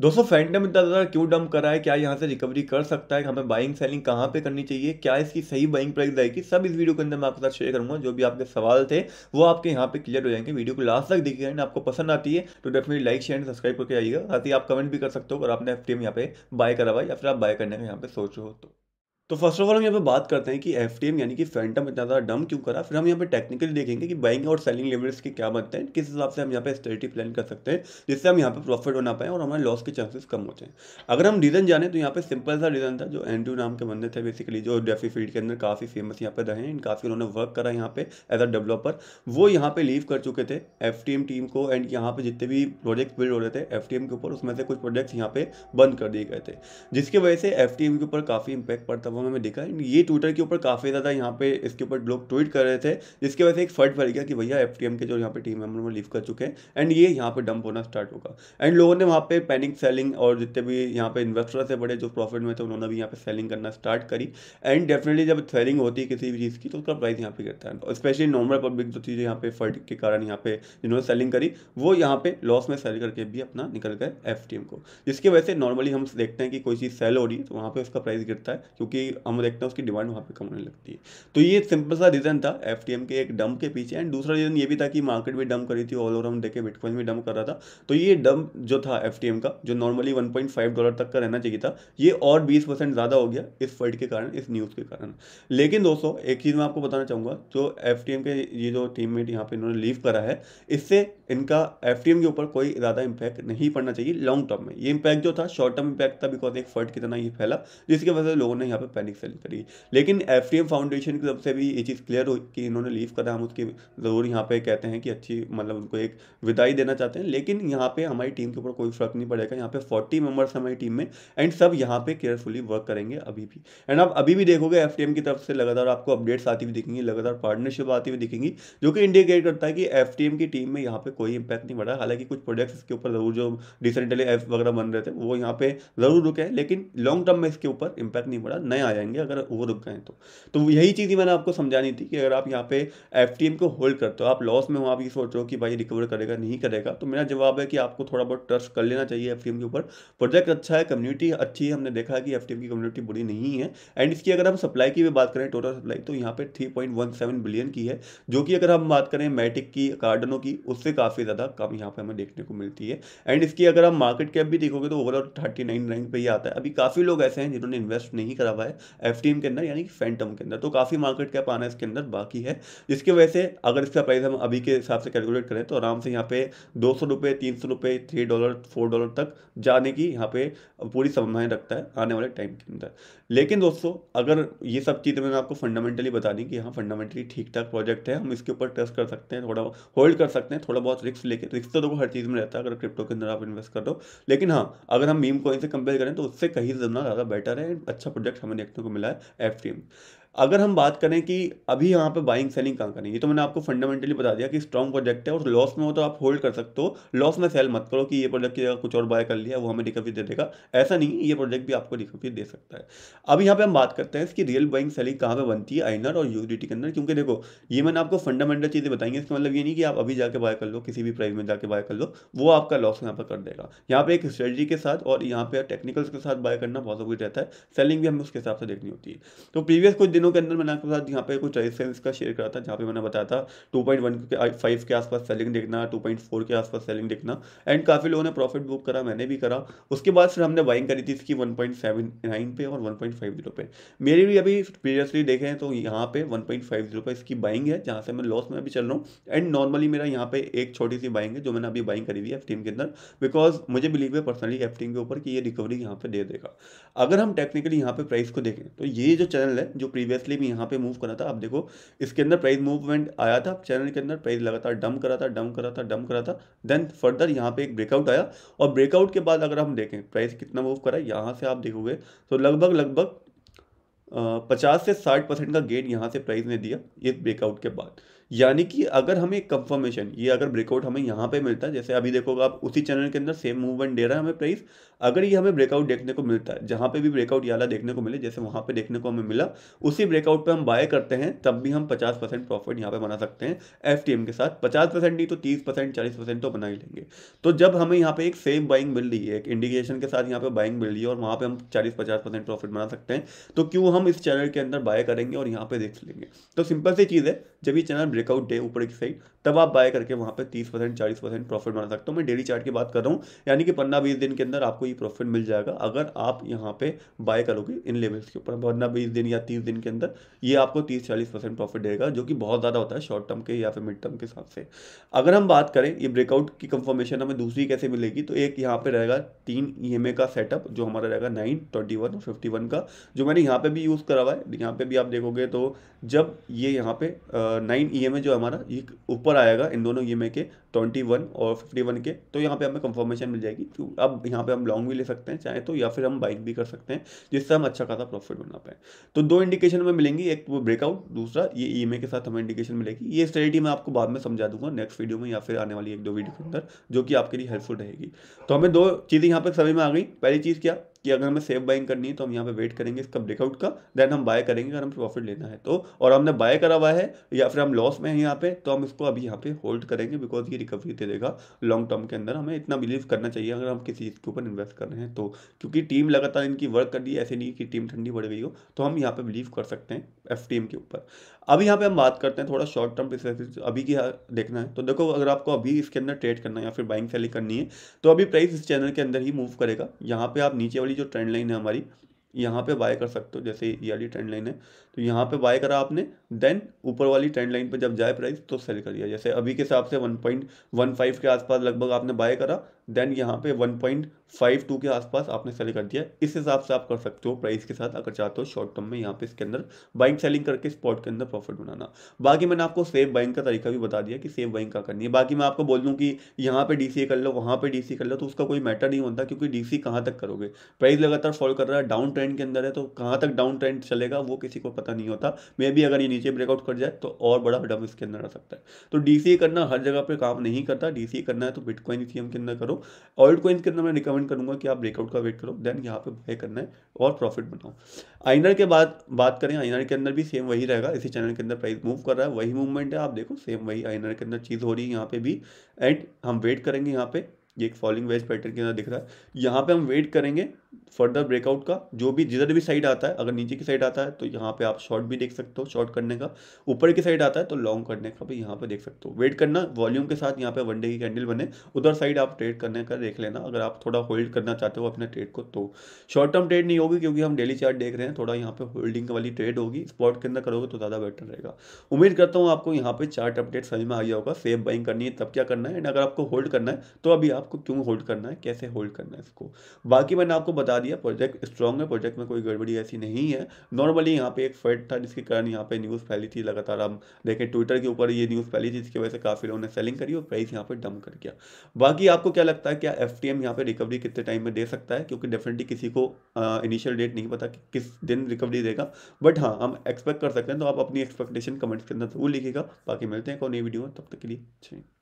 दोस्तों फैंटम इतना ज़्यादा क्यों डंप करा है क्या यहाँ से रिकवरी कर सकता है हमें बाइंग सेलिंग कहाँ पे करनी चाहिए क्या इसकी सही बाइंग प्राइस रहेगी सब इस वीडियो के अंदर मैं आपके साथ शेयर करूँगा जो भी आपके सवाल थे वो आपके यहाँ पे क्लियर हो जाएंगे वीडियो को लास्ट तक देखिए एंड आपको पसंद आती है तो definitely like share and subscribe करके आइएगा साथ ही आप कमेंट भी कर सकते हो अगर आपने एफ टी यहाँ पे बाय करा या फिर आप बाय करने का यहाँ पे सोच रहे हो तो तो फर्स्ट ऑफ ऑल हम यहाँ पे बात करते हैं कि एफ यानी कि फैंटम इतना ज़्यादा डम क्यों करा फिर हम यहाँ पे टेक्निकली देखेंगे कि बाइंग और सेलिंग लेवल्स के क्या बनते हैं किस हिसाब से हम यहाँ पे स्ट्रेटी प्लान कर सकते हैं जिससे हम यहाँ पे प्रॉफिट बना पाएँ और हमारे लॉस के चांसेस कम हो जाएँ अगर हम रीज़न जाने तो यहाँ पर सिंपल सा रीज़न था जो एंड्रू नाम के बंदे थे बेसिकली जो डेफी फील्ड के अंदर काफ़ी फेमस यहाँ पर रहे हैं काफ़ी उन्होंने वर्क करा यहाँ पे एज अ डेवलपर वो यहाँ पर लीव कर चुके थे एफ टीम को एंड यहाँ पर जितने भी प्रोजेक्ट बिल्ड हो रहे थे एफ के ऊपर उसमें से कुछ प्रोजेक्ट्स यहाँ पे बंद कर दिए गए थे जिसकी वजह से एफ के ऊपर काफ़ी इंपैक्ट पड़ता खबरों हमें देखा ये ट्विटर के ऊपर काफ़ी ज़्यादा यहाँ पे इसके ऊपर लोग ट्वीट कर रहे थे जिसकी वजह से एक फर्ट भर गया कि भैया एफ के जो यहाँ पे टीम मेम्बर वो लीव कर चुके हैं एंड ये यहाँ पे डंप होना स्टार्ट होगा एंड लोगों ने वहाँ पे पैनिक सेलिंग और जितने भी यहाँ पे इन्वेस्टर से बड़े जो प्रॉफिट में थे उन्होंने भी यहाँ पे सेलिंग करना स्टार्ट करी एंड डेफिनेटली जब सेलिंग होती है किसी भी चीज़ की तो उसका प्राइस यहाँ पे गिरता है स्पेशली नॉर्मल पब्लिक जो चीज़ यहाँ पे फर्ट के कारण यहाँ पे जिन्होंने सेलिंग करी वो यहाँ पे लॉस में सेल करके भी अपना निकल गए एफ को जिसकी वजह से नॉर्मली हम देखते हैं कि कोई चीज़ सेल हो रही है तो वहाँ पे उसका प्राइस गिरता है क्योंकि उसकी हम देखते हैं उसकी डिमांड वहाँ पे कम होने लगती है तो ये सिंपल सा रीज़न था एफ के एक डंप के पीछे एंड दूसरा रीज़न ये भी था कि मार्केट भी डंप करी थी ऑल ओवर हम देखे बिटकॉइन भी डंप कर रहा था तो ये डंप जो था एफ का जो नॉर्मली वन डॉलर तक का रहना चाहिए था ये और बीस ज़्यादा हो गया इस फर्ड के कारण इस न्यूज़ के कारण लेकिन दोस्तों एक चीज़ मैं आपको बताना चाहूँगा जो एफ के ये जो टीम मेट यहाँ पे इन्होंने लीव करा है इससे इनका एफ के ऊपर कोई ज़्यादा इम्पैक्ट नहीं पड़ना चाहिए लॉन्ग टर्म में ये इम्पैक्ट जो था शॉर्ट टर्म इम्पैक्ट था बिकॉज एक फर्ड की तरह ये फैला जिसकी वजह से लोगों ने यहाँ पे पैनिक सेलिंग करेगी लेकिन एफ फाउंडेशन की तरफ से भी ये चीज़ क्लियर हुई कि इन्होंने लीव करा हम उसकी ज़रूर यहाँ पे कहते हैं कि अच्छी मतलब उनको एक विदाई देना चाहते हैं लेकिन यहाँ पे हमारी टीम के ऊपर कोई फर्क नहीं पड़ेगा यहाँ पे फोर्टी मेंबर्स हमारी टीम में एंड सब यहाँ पे केयरफुली वर्क करेंगे अभी भी एंड आप अभी भी देखोगे एफ की तरफ से लगातार आपको अपडेट्स आती हुई दिखेंगी लगातार पार्टनरशिप आती हुई दिखेंगी जो कि इंडिकेट करता है कि एफ की टीम में यहाँ पे कोई इंपैक्ट नहीं पड़ा हालांकि कुछ प्रोडक्ट्स इसके ऊपर जरूर जो रिसेंटली एफ वगैरह बन रहे थे वो यहाँ पे जरूर रुके हैं लेकिन लॉन्ग टर्म में इसके ऊपर इंपैक्ट नहीं पड़ा नए आ जाएंगे अगर वो रुक गए तो तो यही चीज़ ही मैंने आपको समझानी थी कि अगर आप यहाँ पे एफ को होल्ड करते हो आप लॉस में हो आप ये सोच रहे हो कि भाई रिकवर करेगा नहीं करेगा तो मेरा जवाब है कि आपको थोड़ा बहुत ट्रस्ट कर लेना चाहिए एफ के ऊपर प्रोजेक्ट अच्छा है कम्युनिटी अच्छी है हमने देखा है कि एफ की कम्युनिटी बुरी नहीं है एंड इसकी अगर हम सप्लाई की भी बात करें टोटल सप्लाई तो यहाँ पर थ्री बिलियन की है जो कि अगर हम बात करें मैटिक की कार्डनों की उससे काफ़ी ज़्यादा कम यहाँ पर हमें देखने को मिलती है एंड इसकी अगर आप मार्केट कैप भी देखोगे तो ओवरऑल थर्टी नाइन रैंक पर ही आता है अभी काफ़ी लोग ऐसे हैं जिन्होंने इन्वेस्ट नहीं करा हुआ है है एफ के अंदर यानी कि फैंटम के अंदर तो काफ़ी मार्केट कैप आना इसके अंदर बाकी है जिसकी वजह से अगर इसका प्राइस हम अभी के हिसाब से कैलकुलेट करें तो आराम से यहाँ पे दो सौ रुपये तीन सौ रुपये थ्री डॉलर फोर डॉलर तक जाने की यहाँ पे पूरी संभावनाएं रखता है आने वाले टाइम के अंदर लेकिन दोस्तों अगर ये सब चीज़ें मैंने आपको फंडामेंटली बता दी कि हाँ फंडामेंटली ठीक ठाक प्रोजेक्ट है हम इसके ऊपर ट्रस्ट कर सकते हैं थोड़ा होल्ड कर सकते हैं थोड़ा बहुत रिस्क लेके रिस्क तो, तो देखो हर चीज़ में रहता है अगर क्रिप्टो के अंदर आप इन्वेस्ट कर दो लेकिन हाँ अगर हम मीम कोइन से कंपेयर करें तो उससे कहीं ज़्यादा बेटर है अच्छा प्रोजेक्ट हमें देखने को मिला है एफ अगर हम बात करें कि अभी यहाँ पे बाइंग सेलिंग कहाँ करें ये तो मैंने आपको फंडामेंटली बता दिया कि स्ट्रॉन्ग प्रोजेक्ट है और लॉस में हो तो आप होल्ड कर सकते हो लॉस में सेल मत करो कि ये प्रोजेक्ट की जगह कुछ और बाय कर लिया वो हमें रिकवरी दे देगा ऐसा नहीं ये प्रोजेक्ट भी आपको रिकवरी दे सकता है अब यहाँ पे हम बात करते हैं इसकी रियल बाइंग सेलिंग कहाँ पर बनती है आइनर और यूडीटी के अंदर क्योंकि देखो ये मैंने आपको फंडामेंटल चीज़ें बताएंगी इसका मतलब ये नहीं कि आप अभी जाकर बाय कर लो किसी भी प्राइस में जाकर बाय कर लो वो आपका लॉस यहाँ पर कर देगा यहाँ पे एक स्ट्रेटजी के साथ और यहाँ पे टेक्निकल्स के साथ बाय करना जरूरी रहता है सेलिंग भी हमें उसके हिसाब से देखनी होती है तो प्रीवियस कुछ दिनों दिनों के अंदर मैंने आपके साथ यहाँ पे कुछ रेजिस्टेंस का शेयर करा था जहाँ पे मैंने बताया था टू के फाइव uh, के आसपास सेलिंग देखना 2.4 के आसपास सेलिंग देखना एंड काफ़ी लोगों ने प्रॉफिट बुक करा मैंने भी करा उसके बाद फिर हमने बाइंग करी थी इसकी वन पॉइंट पे और वन पॉइंट मेरी भी अभी प्रीवियसली देखें तो यहाँ पे वन पॉइंट इसकी बाइंग है जहाँ से मैं लॉस में अभी चल रहा हूँ एंड नॉर्मली मेरा यहाँ पे एक छोटी सी बाइंग है जो मैंने अभी बाइंग करी हुई है एफ के अंदर बिकॉज मुझे बिलीव है पर्सनली एफ के ऊपर कि ये रिकवरी यहाँ पे दे देगा अगर हम टेक्निकली यहाँ पे प्राइस को देखें तो ये जो चैनल है जो प्रीवियस प्रीवियसली भी यहाँ पे मूव करा था अब देखो इसके अंदर प्राइस मूवमेंट आया था चैनल के अंदर प्राइस लगातार डम करा था डम करा था डम करा था देन फर्दर यहाँ पे एक ब्रेकआउट आया और ब्रेकआउट के बाद अगर हम देखें प्राइस कितना मूव करा यहाँ से आप देखोगे तो लगभग लगभग पचास से साठ परसेंट का गेन यहाँ से प्राइस ने दिया इस ब्रेकआउट के बाद यानी कि अगर हमें कंफर्मेशन ये अगर ब्रेकआउट हमें यहाँ पे मिलता है जैसे अभी देखोगे आप उसी चैनल के अंदर सेम मूवमेंट दे रहा है हमें प्राइस अगर ये हमें ब्रेकआउट देखने को मिलता है जहाँ पे भी ब्रेकआउट याला देखने को मिले जैसे वहाँ पे देखने को हमें मिला उसी ब्रेकआउट पे हम बाय करते हैं तब भी हम पचास परसेंट प्रॉफिट यहाँ पर बना सकते हैं एफ के साथ पचास परसेंट नहीं तो तीस परसेंट चालीस परसेंट तो बना ही लेंगे तो जब हमें यहाँ पर एक सेम बाइंग मिल रही है एक इंडिकेशन के साथ यहाँ पे बाइंग मिल रही है और वहाँ पर हम चालीस पचास परसेंट प्रॉफिट बना सकते हैं तो क्यों हम इस चैनल के अंदर बाय करेंगे और यहाँ पे देख लेंगे तो सिंपल सी चीज़ है जब ये चैनल ब्रेकआउट डे ऊपर की साइड तब आप बाय करके वहाँ पे तीस परसेंट चालीस परसेंट प्रॉफिट बना सकते हो मैं डेली चार्ट की बात कर रहा हूँ यानी कि पंद्रह बीस दिन के अंदर आपको ये प्रॉफिट मिल जाएगा अगर आप यहाँ पे बाय करोगे इन लेवल्स के ऊपर पंद्रह बीस दिन या तीस दिन के अंदर ये आपको तीस चालीस परसेंट प्रॉफिट देगा जो कि बहुत ज़्यादा होता है शॉर्ट टर्म के या फिर मिड टर्म के हिसाब से अगर हम बात करें ये ब्रेकआउट की कंफर्मेशन हमें दूसरी कैसे मिलेगी तो एक यहाँ पे रहेगा तीन ई का सेटअप जो हमारा रहेगा नाइन ट्वेंटी वन और फिफ्टी वन का जो मैंने यहाँ पर भी यूज़ करा हुआ है यहाँ पर भी आप देखोगे तो जब ये यहाँ पे नाइन ई ईएमए जो हमारा ये ऊपर आएगा इन दोनों ईएमए के ट्वेंटी वन और फिफ्टी वन के तो यहाँ पे हमें कंफर्मेशन मिल जाएगी तो अब यहाँ पे हम लॉन्ग भी ले सकते हैं चाहे तो या फिर हम बाइक भी कर सकते हैं जिससे हम अच्छा खासा प्रॉफिट बना पाए तो दो इंडिकेशन हमें मिलेंगी एक वो ब्रेकआउट दूसरा ये ई के साथ हमें इंडिकेशन मिलेगी ये स्ट्रेटी मैं आपको बाद में समझा दूंगा नेक्स्ट वीडियो में या फिर आने वाली एक दो वीडियो के अंदर जो कि आपके लिए हेल्पफुल रहेगी तो हमें दो चीज़ें यहाँ पर समय में आ गई पहली चीज़ क्या कि अगर हमें सेफ बाइंग करनी है तो हम यहाँ पे वेट करेंगे इसका ब्रेकआउट का देन हम बाय करेंगे अगर हमें प्रॉफिट लेना है तो और हमने बाय करा हुआ है या फिर हम लॉस में हैं यहाँ पे तो हम इसको अभी यहाँ पे होल्ड करेंगे बिकॉज ये रिकवरी दे देगा लॉन्ग टर्म के अंदर हमें इतना बिलीव करना चाहिए अगर हम किसी चीज़ के ऊपर इन्वेस्ट कर रहे हैं तो क्योंकि टीम लगातार इनकी वर्क कर दी है ऐसे नहीं कि टीम ठंडी बढ़ गई हो तो हम यहाँ पर बिलीव कर सकते हैं एफ के ऊपर अब यहाँ पर हम बात करते हैं थोड़ा शॉर्ट टर्म बिजनेस अभी की देखना है तो देखो अगर आपको अभी इसके अंदर ट्रेड करना है या फिर बाइंग सेलिंग करनी है तो अभी प्राइस इस चैनल के अंदर ही मूव करेगा यहाँ पर आप नीचे वाली जो ट्रेंड लाइन है हमारी यहाँ पे बाय कर सकते हो जैसे ये वाली ट्रेंड लाइन है तो यहाँ पे बाय करा आपने देन ऊपर वाली ट्रेंड लाइन पे जब जाए प्राइस तो सेल कर दिया जैसे अभी के हिसाब से 1.15 के आसपास लगभग आपने बाय करा देन यहाँ पे 1.52 के आसपास आपने सेल कर दिया इस हिसाब से आप कर सकते हो प्राइस के साथ अगर चाहते हो शॉर्ट टर्म में यहाँ पे इसके अंदर बाइंग सेलिंग करके स्पॉट के अंदर प्रॉफिट बनाना बाकी मैंने आपको सेव बाइंग का तरीका भी बता दिया कि सेव बाइंग का करनी है बाकी मैं आपको बोल दूँ कि यहाँ पे डी कर लो वहाँ पर डी कर लो तो उसका कोई मैटर नहीं होता क्योंकि डी सी कहाँ तक करोगे प्राइस लगातार फॉल कर रहा है डाउन ट्रेंड के अंदर है तो कहाँ तक डाउन ट्रेंड चलेगा वो किसी को पता नहीं होता मे भी अगर ये नीचे ब्रेकआउट कर जाए तो और बड़ा डम इसके अंदर आ सकता है तो डी करना हर जगह पर काम नहीं करता डी करना है तो बिटकॉइन एम के अंदर करो करो ऑल्ट कोइंस के अंदर मैं रिकमेंड करूंगा कि आप ब्रेकआउट का वेट करो देन यहाँ पे बाय करना है और प्रॉफिट बनाओ आइनर के बाद बात करें आइनर के अंदर भी सेम वही रहेगा इसी चैनल के अंदर प्राइस मूव कर रहा है वही मूवमेंट है आप देखो सेम वही आइनर के अंदर चीज़ हो रही है यहाँ पे भी एंड हम वेट करेंगे यहाँ पे ये एक फॉलिंग वेज पैटर्न के अंदर दिख रहा है यहाँ पे हम वेट करेंगे फर्दर ब्रेकआउट का जो भी जिधर भी साइड आता है अगर नीचे की साइड आता है तो यहाँ पे आप शॉर्ट भी देख सकते हो शॉर्ट करने का ऊपर की साइड आता है तो लॉन्ग करने का भी यहाँ पे देख सकते हो वेट करना वॉल्यूम के साथ यहाँ पे डे की कैंडल बने उधर साइड आप ट्रेड करने का देख लेना अगर आप थोड़ा होल्ड करना चाहते हो अपने ट्रेड को तो शॉर्ट टर्म ट्रेड नहीं होगी क्योंकि हम डेली चार्ट देख रहे हैं थोड़ा यहाँ पे होल्डिंग वाली ट्रेड होगी स्पॉट के अंदर करोगे तो ज़्यादा बेटर रहेगा उम्मीद करता हूँ आपको यहाँ पे चार्ट अपडेट समझ में आ गया होगा सेफ बाइंग करनी है तब क्या करना है एंड अगर आपको होल्ड करना है तो अभी आपको क्यों होल्ड करना है कैसे होल्ड करना है इसको बाकी मैंने आपको बता दिया प्रोजेक्ट स्ट्रॉन्ग है प्रोजेक्ट में कोई गड़बड़ी ऐसी नहीं है नॉर्मली यहाँ पे एक फेड था जिसके कारण यहाँ पे न्यूज़ फैली थी लगातार हम देखें ट्विटर के ऊपर ये न्यूज़ फैली थी जिसकी वजह से काफ़ी लोगों ने सेलिंग करी और प्राइस यहाँ पर डम कर गया बाकी आपको क्या लगता है क्या एफ टी एम यहाँ पर रिकवरी कितने टाइम में दे सकता है क्योंकि डेफिनेटली किसी को इनिशियल डेट नहीं पता कि किस दिन रिकवरी देगा बट हाँ हम एक्सपेक्ट कर सकते हैं तो आप अपनी एक्सपेक्टेशन कमेंट्स के अंदर जरूर लिखेगा बाकी मिलते हैं कोई नई वीडियो में तब तक के लिए